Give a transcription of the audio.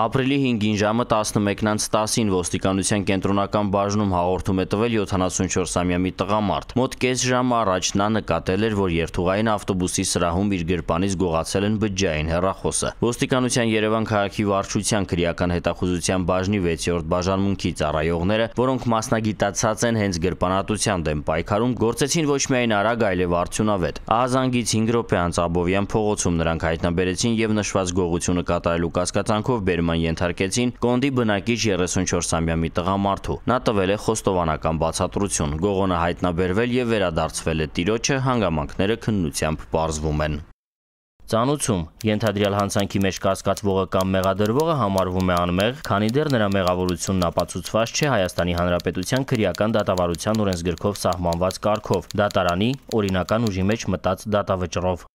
Ապրիլի 5-ին ժամը 11:10-ին ոստիկանության կենտրոնական բաժնում հաղորդում է տվել 74-ամյա մի տղամարդ։ Մոտ կես ժամ առաջ նա նկատել էր, որ երթուղային ավտոբուսի սրահում իր գրպանից գողացել են բջջային հեռախոսը։ Ոստիկանության Երևան քաղաքի վարչության քրեական հետախուզության բաժնի 6-րդ բաժանմունքի ծառայողները, որոնք մասնագիտացած են հենց գրպանատության դեմ պայքարում, գործեցին ոչ միայն արագ, այլև արդյունավետ։ Ահազանգից 5 րոպե անց Աբովյան փողոցում նրանք հայտնաբերեցին եւ նշված գողությունը կատարելու կասկածանքով բերման մեղադրման ենթարկեցին Կոնդի բնակիչ 34-ամյա մի տղամարդու։ Նա տվել է խոստովանական բացատրություն, գողոնը հայտնաբերվել եւ վերադարձվել է տիրոջը, հանգամանքները քննությամբ պարզվում են։ Ծանուցում ենթադրյալ հանցանքի մեջ կասկածվողը կամ մեղադրվողը համարվում է անմեղ, քանի դեռ նրա մեղավորությունն ապացուցված չէ Հայաստանի Հանրապետության քրեական դատավարության օրենսգրքով սահմանված կարգով՝ դատարանի օրինական ուժի մեջ մտած դատավճռով։